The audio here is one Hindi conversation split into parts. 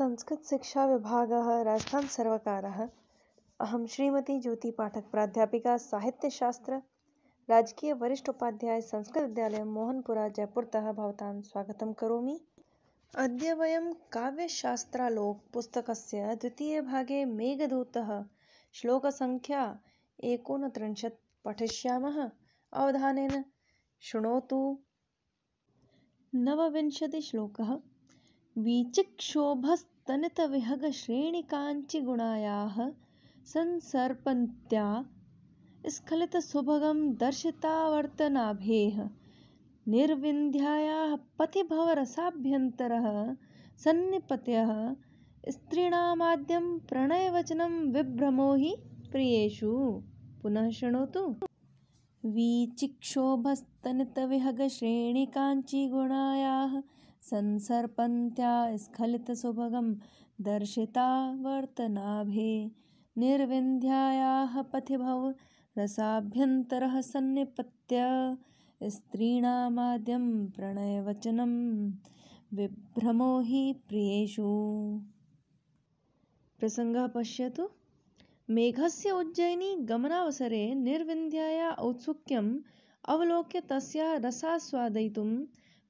राजस्थान सर्वकार अहम श्रीमती ज्योति पाठक प्राध्यापिका संस्कृत विद्यालय मोहनपुरा जयपुरतः भवतां स्वागतं करोमि अद्य वयं काव्यशास्त्रालोकपुस्तकस्य द्वितीयभागे मेघदूतः श्लोकसङ्ख्या एकोनत्रिंशत् पठिष्यामः अवधानेन शृणोतु नवशतिश्लोक वीचिक्षोभस्तनितविहगश्रेणिकाञ्चिगुणायाः संसर्पन्त्या स्खलितसुभगं दर्शितावर्तनाभेः निर्विन्ध्यायाः पथिभवरसाभ्यन्तरः सन्निपत्यः स्त्रीणामाद्यं प्रणयवचनं विभ्रमो हि प्रियेषु पुनः शृणोतु वीचिक्षोभस्तनितविहगश्रेणिकाञ्चिगुणायाः संसर्पन्त्या स्खलित सुभगम दर्शिता वर्तनाभे निर्विन्ध्यायाः पथि रसाभ्यंतर सन्निपत्य स्त्रीणामाद्यं वचनम विभ्रमो हि प्रियेषु प्रसंग पश्यतु मेघस्य उज्जयिनी गमनावसरे निर्विन्ध्याया औत्सुक्यम अवलोक्य तस्याः रसास्वादयितुं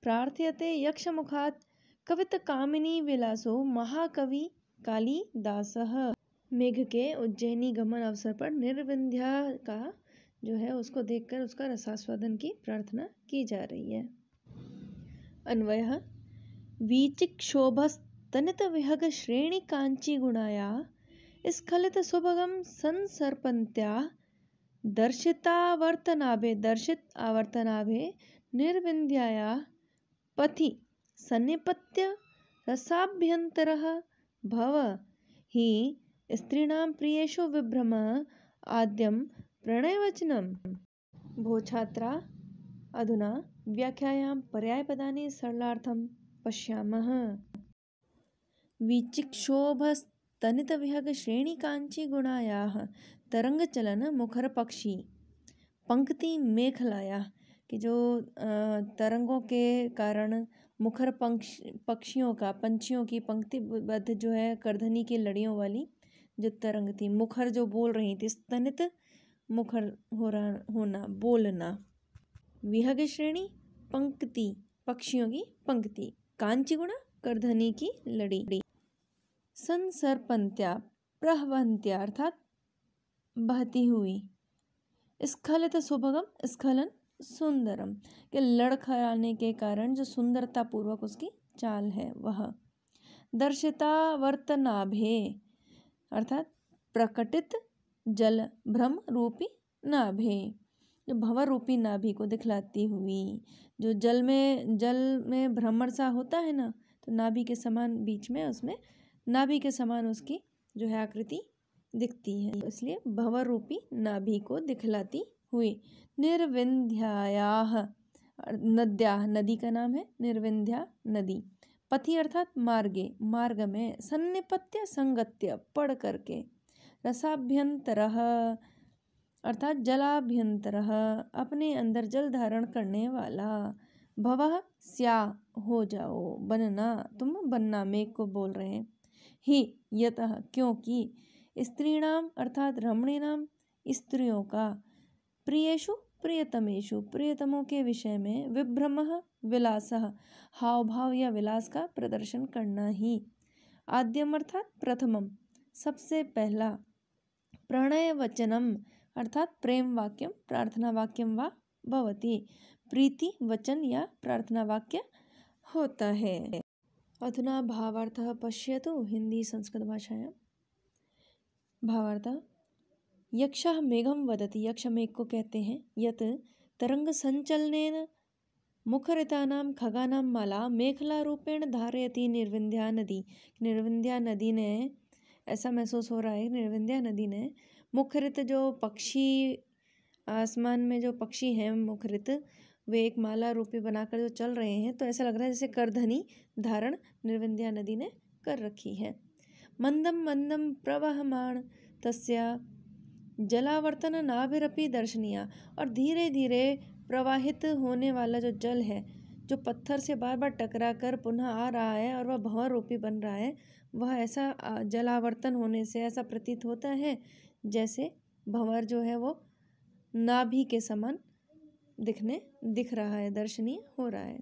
प्रार्थ्यते कामिनी विलासो महाकवि मेघ के उज्जैनी गमन अवसर पर निर्विंध्या का जो है उसको देखकर उसका रसास्वादन की प्रार्थना की जा रही है अन्वय वीचिक्षोभस्तनित विहग श्रेणी कांची गुणाया स्खलित सुभगम संसर्पन्त्या दर्शितावर्तनाभे दर्शित आवर्तनाभे निर्विंध्याया पथि सन्निपत्य रसाभ्यन्तरः भव हि स्त्रीणां प्रियेषु विभ्रमः आद्यं प्रणयवचनं भोछात्रा अधुना व्याख्यायां पर्यायपदानि सरलार्थं पश्यामः विचिक्षोभस्तनितविहगश्रेणिकाञ्चीगुणायाः तरङ्गचलनमुखरपक्षी पङ्क्तिमेखलायाः कि जो तरंगों के कारण मुखर पंक्ष पक्षियों का पंछियों की पंक्तिबद्ध जो है करधनी की लड़ियों वाली जो तरंग थी मुखर जो बोल रही थी स्तनित मुखर हो रहा होना बोलना विहग श्रेणी पंक्ति पक्षियों की पंक्ति कांचीगुणा करधनी की लड़ी संसर्पंत्या प्रहवंत्या अर्थात बहती हुई स्खलित सुभगम स्खलन सुंदरम के लड़खड़ाने के कारण जो सुंदरता पूर्वक उसकी चाल है वह दर्शिता वर्तनाभे अर्थात प्रकटित जल भ्रम रूपी नाभे जो भवर रूपी नाभि को दिखलाती हुई जो जल में जल में भ्रमर सा होता है ना तो नाभि के समान बीच में उसमें नाभि के समान उसकी जो है आकृति दिखती है इसलिए भवर रूपी नाभि को दिखलाती हुई निर्विंध्याया नद्या नदी का नाम है निर्विंध्या नदी पथि अर्थात मार्गे मार्ग में सन्निपत्य संगत्य पढ़ करके रसाभ्यंतर अर्थात जलाभ्यंतर अपने अंदर जल धारण करने वाला भव स्या हो जाओ बनना तुम बनना मेघ को बोल रहे हैं ही यतः क्योंकि स्त्रीणाम अर्थात रमणीनाम स्त्रियों का प्रियु प्रियतमेशु प्रियतमों के विषय में विभ्रम विलास हाव भाव या विलास का प्रदर्शन करना ही आद्यम अर्थात प्रथमम सबसे पहला प्रणय वचनम अर्थात प्रेम वाक्यम प्रार्थना वाक्यम वा भवती प्रीति वचन या प्रार्थना वाक्य होता है अधुना पश्य पश्यतु हिंदी संस्कृत भाषाया भावार्थ यक्ष मेघम वदति यक्ष मेघ को कहते हैं यत तरंग संचलन मुखरितानां खगानां माला मेखला रूपेण धारयती निर्विंध्या नदी निर्विंध्या नदी ने ऐसा महसूस हो रहा है निर्विंध्या नदी ने मुखरित जो पक्षी आसमान में जो पक्षी हैं मुखरित वे एक माला रूपी बनाकर जो चल रहे हैं तो ऐसा लग रहा है जैसे करधनी धारण निर्विंध्या नदी ने कर रखी है मंदम मंदम प्रवहमाण तस्या जलावर्तन नाभिरपि दर्शनीय और धीरे धीरे प्रवाहित होने वाला जो जल है जो पत्थर से बार बार टकरा कर पुनः आ रहा है और वह भंवर रूपी बन रहा है वह ऐसा जलावर्तन होने से ऐसा प्रतीत होता है जैसे भंवर जो है वो नाभि के समान दिखने दिख रहा है दर्शनीय हो रहा है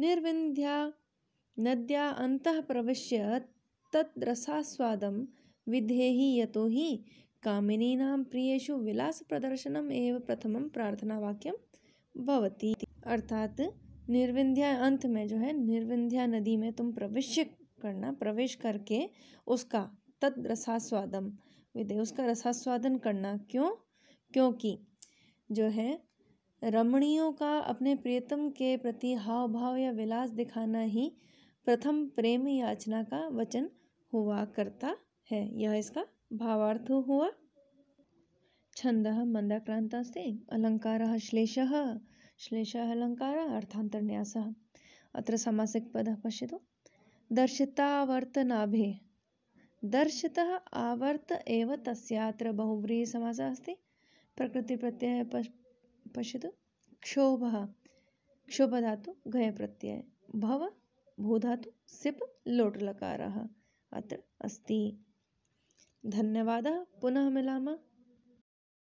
निर्विंध्या नद्या अंत प्रवेश तद्रसास्वादम विधेहि यतो ही कामिनीनां प्रियेषु विलासप्रदर्शनम् एव प्रथमं प्रार्थनावाक्यम भवती अर्थात निर्विंध्या अंत में जो है निर्विंध्या नदी में तुम प्रवेश करना प्रवेश करके उसका तद रसास्वादम विधे उसका रसास्वादन करना क्यों क्योंकि जो है रमणियों का अपने प्रियतम के प्रति हाव भाव या विलास दिखाना ही प्रथम प्रेम याचना का वचन हुआ करता है यह इसका भावार्थो हुआ से अलंकार श्लेष श्लेष अलंकार अर्थांतर न्यास अत्र पश्य तो दर्शितावर्तनाभे दर्शित आवर्त एव तस्यात्र समास अस्ति तो क्षोभ क्षोभ धातु क्षोभधातु प्रत्यय भव सिप लोट लकार अत्र अस्ति धन्यवाद पुनः मिलामः